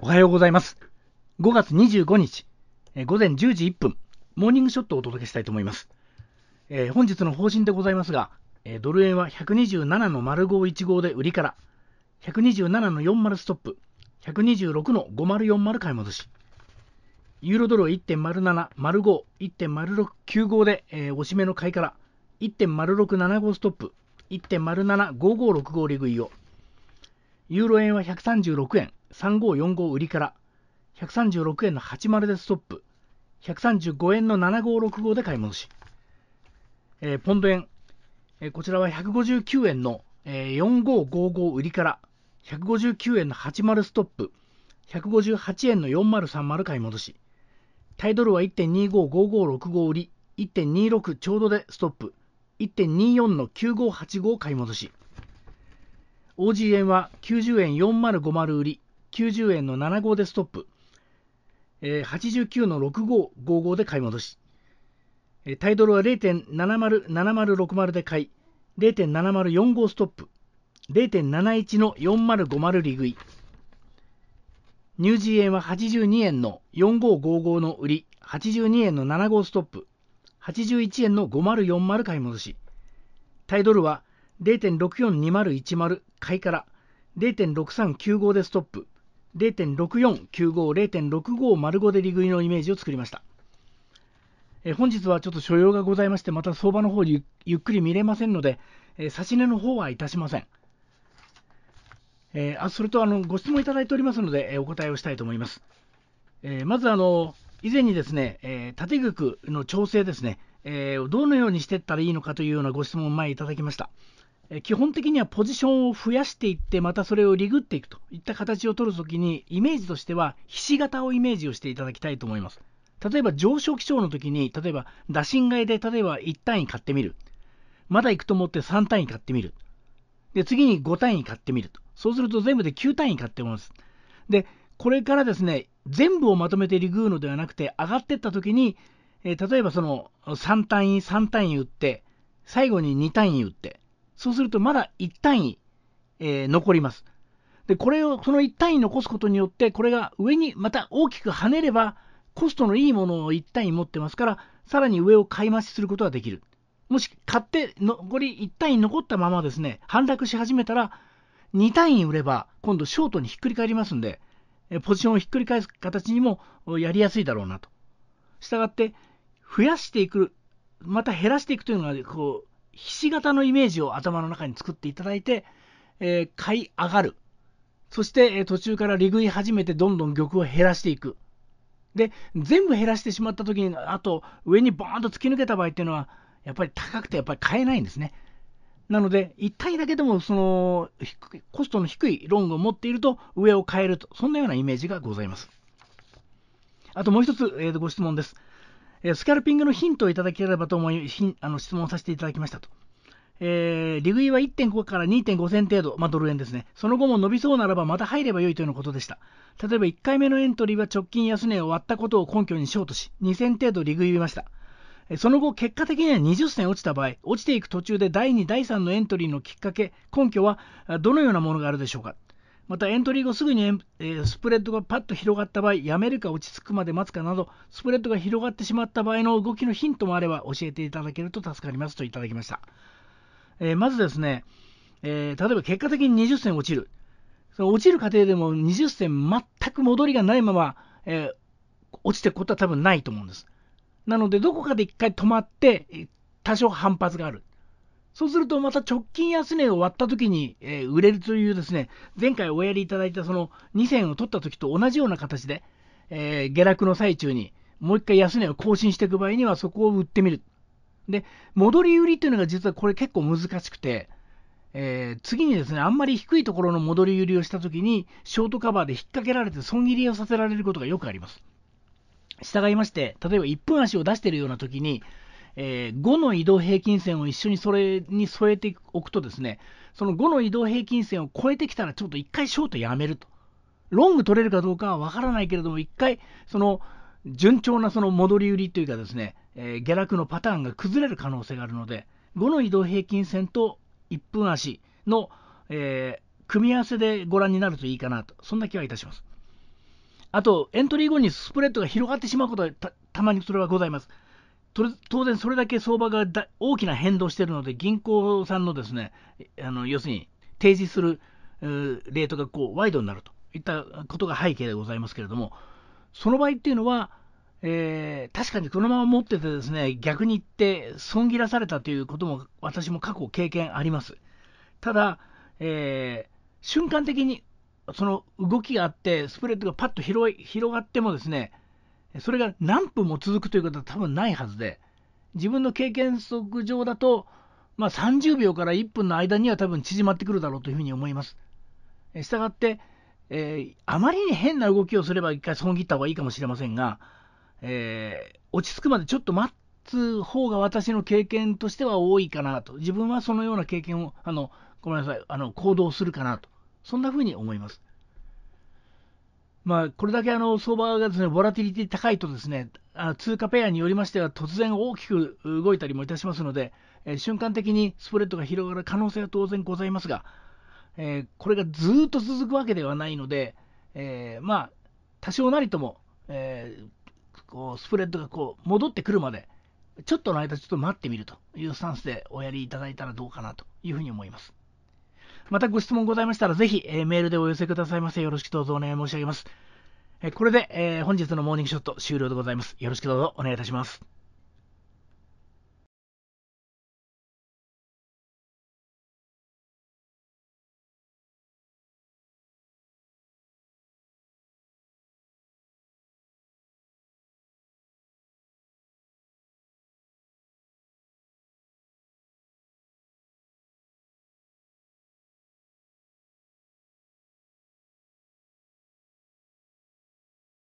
おはようございます。5月25日、え午前10時1分、モーニングショットをお届けしたいと思います。えー、本日の方針でございますが、えドル円は127の丸515で売りから、127の40ストップ、126の5040買い戻し、ユーロドル1.07、丸5、1.0695で、えー、おしめの買いから、1.0675ストップ、1.075565利食いを、ユーロ円は136円、3545売りから136円の80でストップ135円の7565で買い戻し、えー、ポンド円、えー、こちらは159円の、えー、4555売りから159円の80ストップ158円の4030買い戻しタイドルは1.255565売り1.26ちょうどでストップ1.24の9585買い戻し OG 円は90円4050売り90円の75でストップ、えー、89の6555で買い戻し、えー、タイドルは0.707060で買い、0.7045ストップ、0.71の4050利食い、ニュージーエンは82円の4555の売り、82円の75ストップ、81円の5040買い戻し、タイドルは0.642010買いから0.6395でストップ、0.64、95、0.65 0 5で利食いのイメージを作りました。え本日はちょっと所要がございまして、また相場の方ゆゆっくり見れませんので、え差し値の方はいたしません。えー、あそれとあのご質問いただいておりますので、えお答えをしたいと思います。えー、まずあの、以前にですね、えー、縦軸の調整ですね、えー、どのようにしていったらいいのかというようなご質問を前いただきました。基本的にはポジションを増やしていってまたそれをリグっていくといった形を取るときにイメージとしてはひし形をイメージをしていただきたいと思います例えば上昇気象の時に例えば打診買いで例えば1単位買ってみるまだ行くと思って3単位買ってみるで次に5単位買ってみるとそうすると全部で9単位買ってますでこれからですね全部をまとめてリグうのではなくて上がってった時に、え例えばその3単位3単位打って最後に2単位打ってそうするとまだ1単位、えー、残ります。で、これを、その1単位残すことによって、これが上にまた大きく跳ねれば、コストのいいものを1単位持ってますから、さらに上を買い増しすることができる。もし買って、残り1単位残ったままですね、反落し始めたら、2単位売れば、今度ショートにひっくり返りますんで、ポジションをひっくり返す形にもやりやすいだろうなと。したがって、増やしていく、また減らしていくというのが、こうひし形のイメージを頭の中に作っていただいて、えー、買い上がる。そして、え途中から利食い始めてどんどん玉を減らしていく。で、全部減らしてしまった時に、あと上にボーンと突き抜けた場合っていうのは、やっぱり高くてやっぱり買えないんですね。なので、1体だけでもそのコストの低いロングを持っていると上を買えると、そんなようなイメージがございます。あともう一つ、えー、ご質問です。えスキャルピングのヒントをいただければと思い、あの質問させていただきましたと。えー、利食いは1.5から2.5銭程度、まあ、ドル円ですね。その後も伸びそうならばまた入れば良いということでした。例えば1回目のエントリーは直近安値を割ったことを根拠にショートし、2銭程度利食いました。その後、結果的には20銭落ちた場合、落ちていく途中で第2、第3のエントリーのきっかけ、根拠はどのようなものがあるでしょうかまたエントリー後すぐに、えー、スプレッドがパッと広がった場合、やめるか落ち着くまで待つかなど、スプレッドが広がってしまった場合の動きのヒントもあれば教えていただけると助かりますといただきました。えー、まずですね、えー、例えば結果的に20銭落ちる。その落ちる過程でも20銭全く戻りがないまま、え落ちていくことは多分ないと思うんです。なので、どこかで1回止まって、多少反発がある。そうするとまた直近安値を割った時に、えー、売れるというですね、前回おやりいただいたその2000を取った時と同じような形で、えー、下落の最中にもう一回安値を更新していく場合にはそこを売ってみる。で、戻り売りというのが実はこれ結構難しくて、えー、次にですね、あんまり低いところの戻り売りをした時に、ショートカバーで引っ掛けられて損切りをさせられることがよくあります。従いまして、例えば1分足を出しているような時に、えー、5の移動平均線を一緒にそれに添えておくとですね、その5の移動平均線を超えてきたらちょっと1回ショートやめると。ロング取れるかどうかはわからないけれども、1回その順調なその戻り売りというかですね、えー、下落のパターンが崩れる可能性があるので、5の移動平均線と1分足の、えー、組み合わせでご覧になるといいかなと、そんな気はいたします。あと、エントリー後にスプレッドが広がってしまうことはたまにそれはございます。当然それだけ相場が大きな変動しているので、銀行さんのですね、あの要するに提示するレートがこうワイドになるといったことが背景でございますけれども、その場合っていうのは、えー、確かにこのまま持っててですね、逆に言って損切らされたということも私も過去経験あります。ただ、えー、瞬間的にその動きがあって、スプレッドがパッと広い広がってもですね、それが何分も続くということは多分ないはずで、自分の経験則上だと、まあ、30秒から1分の間には多分縮まってくるだろうというふうに思います。したがって、えー、あまりに変な動きをすれば一回損切った方がいいかもしれませんが、えー、落ち着くまでちょっと待つ方が私の経験としては多いかなと、自分はそのような経験を、あのごめんなさい、あの行動するかなと、そんなふうに思います。まあ、これだけあの相場がですねボラティリティ高いとですねあ通貨ペアによりましては突然大きく動いたりもいたしますので、えー、瞬間的にスプレッドが広がる可能性は当然ございますが、えー、これがずっと続くわけではないので、えー、まあ、多少なりとも、えこうスプレッドがこう戻ってくるまでちょっとの間ちょっと待ってみるというスタンスでおやりいただいたらどうかなというふうに思います。またご質問ございましたら、ぜひ、えー、メールでお寄せくださいませ。よろしくどうぞお願い申し上げます。えー、これで、えー、本日のモーニングショット終了でございます。よろしくどうぞお願いいたします。